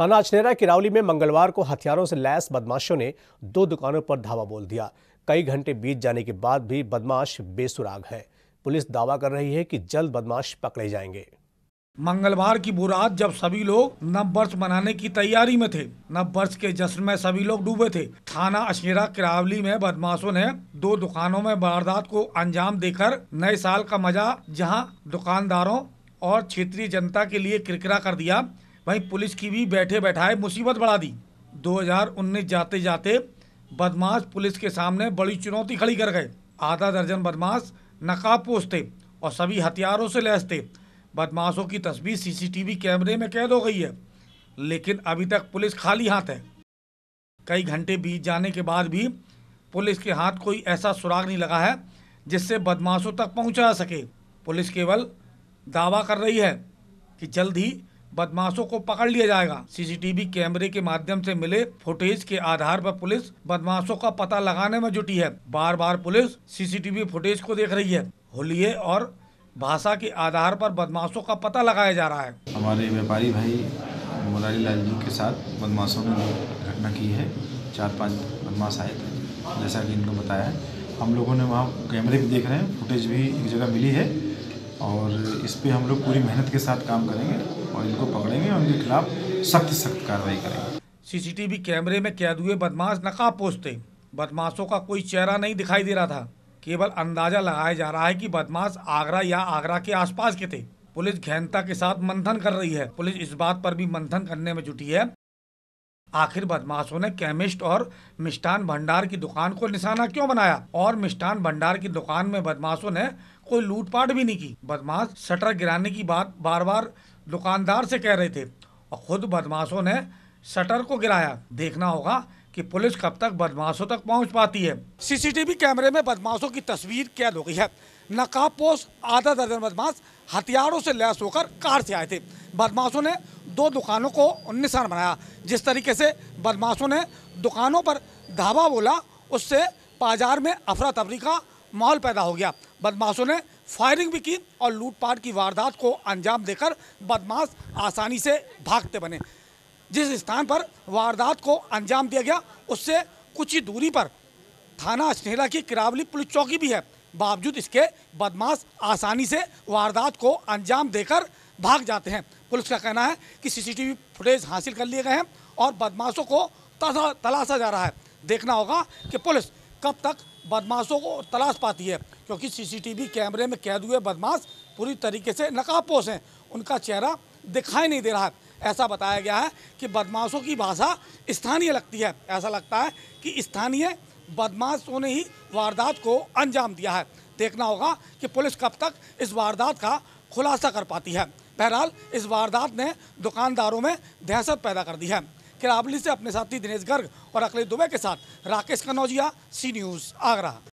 थाना अचनेरा किरावली में मंगलवार को हथियारों से लैस बदमाशों ने दो दुकानों पर धावा बोल दिया कई घंटे बीत जाने के बाद भी बदमाश बेसुराग है पुलिस दावा कर रही है कि जल्द बदमाश पकड़े जाएंगे मंगलवार की बुरात जब सभी लोग नव वर्ष मनाने की तैयारी में थे नव वर्ष के जश्न में सभी लोग डूबे थे थाना अशेरा किरावली में बदमाशों ने दो दुकानों में वारदात को अंजाम देकर नए साल का मजा जहां दुकानदारों और क्षेत्रीय जनता के लिए किरकिरा कर दिया भाई पुलिस की भी बैठे बैठाए मुसीबत बढ़ा दी 2019 जाते जाते बदमाश पुलिस के सामने बड़ी चुनौती खड़ी कर गए आधा दर्जन बदमाश नकाब थे और सभी हथियारों से लैस थे बदमाशों की तस्वीर सीसीटीवी कैमरे में कैद हो गई है लेकिन अभी तक पुलिस खाली हाथ है कई घंटे बीत जाने के बाद भी पुलिस के हाथ कोई ऐसा सुराग नहीं लगा है जिससे बदमाशों तक पहुंचा सके पुलिस केवल दावा कर रही है कि जल्द ही बदमाशों को पकड़ लिया जाएगा सीसीटीवी कैमरे के माध्यम से मिले फुटेज के आधार पर पुलिस बदमाशों का पता लगाने में जुटी है बार बार पुलिस सीसीटीवी फुटेज को देख रही है होलिये और भाषा के आधार पर बदमाशों का पता लगाया जा रहा है हमारे व्यापारी भाई मुरारी लाल जी के साथ बदमाशों ने घटना की है चार पाँच बदमाश आए थे जैसा कि इनको बताया है हम लोगों ने वहाँ कैमरे भी देख रहे हैं फुटेज भी एक जगह मिली है और इस पर हम लोग पूरी मेहनत के साथ काम करेंगे और इनको पकड़ेंगे और इनके खिलाफ सख्त सख्त कार्रवाई करेंगे सीसीटीवी कैमरे में कैद हुए बदमाश नकाब थे बदमाशों का कोई चेहरा नहीं दिखाई दे रहा था केवल अंदाजा लगाया जा रहा है कि बदमाश आगरा या आगरा के आसपास के थे पुलिस घनता के साथ मंथन कर रही है पुलिस इस बात पर भी मंथन करने में जुटी है आखिर बदमाशों ने केमिस्ट और मिष्टान भंडार की दुकान को निशाना क्यों बनाया और मिष्टान भंडार की दुकान में बदमाशों ने कोई लूटपाट भी नहीं की बदमाश शटर गिराने की बात बार बार दुकानदार से कह रहे थे और खुद बदमाशों ने शटर को गिराया देखना होगा कि पुलिस कब तक बदमाशों तक पहुंच पाती है सीसीटीवी कैमरे में बदमाशों की तस्वीर कैद हो गई है नकाबपोश आधा दर्जन बदमाश हथियारों से लैस होकर कार से आए थे बदमाशों ने दो दुकानों को निशान बनाया जिस तरीके से बदमाशों ने दुकानों पर धावा बोला उससे बाजार में अफरा तफरी का माहौल पैदा हो गया बदमाशों ने फायरिंग भी की और लूटपाट की वारदात को अंजाम देकर बदमाश आसानी से भागते बने जिस स्थान पर वारदात को अंजाम दिया गया उससे कुछ ही दूरी पर थाना स्नेहला की किरावली पुलिस चौकी भी है बावजूद इसके बदमाश आसानी से वारदात को अंजाम देकर भाग जाते हैं पुलिस का कहना है कि सीसीटीवी फुटेज हासिल कर लिए गए हैं और बदमाशों को तलाशा जा रहा है देखना होगा कि पुलिस कब तक बदमाशों को तलाश पाती है क्योंकि सीसीटीवी कैमरे में कैद हुए बदमाश पूरी तरीके से नकाबपोश हैं उनका चेहरा दिखाई नहीं दे रहा है ऐसा बताया गया है कि बदमाशों की भाषा स्थानीय लगती है ऐसा लगता है कि स्थानीय बदमाशों ने ही वारदात को अंजाम दिया है देखना होगा कि पुलिस कब तक इस वारदात का खुलासा कर पाती है बहरहाल इस वारदात ने दुकानदारों में दहशत पैदा कर दी है किराबली से अपने साथी दिनेश गर्ग और अखिलेश दुबे के साथ राकेश कनौजिया सी न्यूज़ आगरा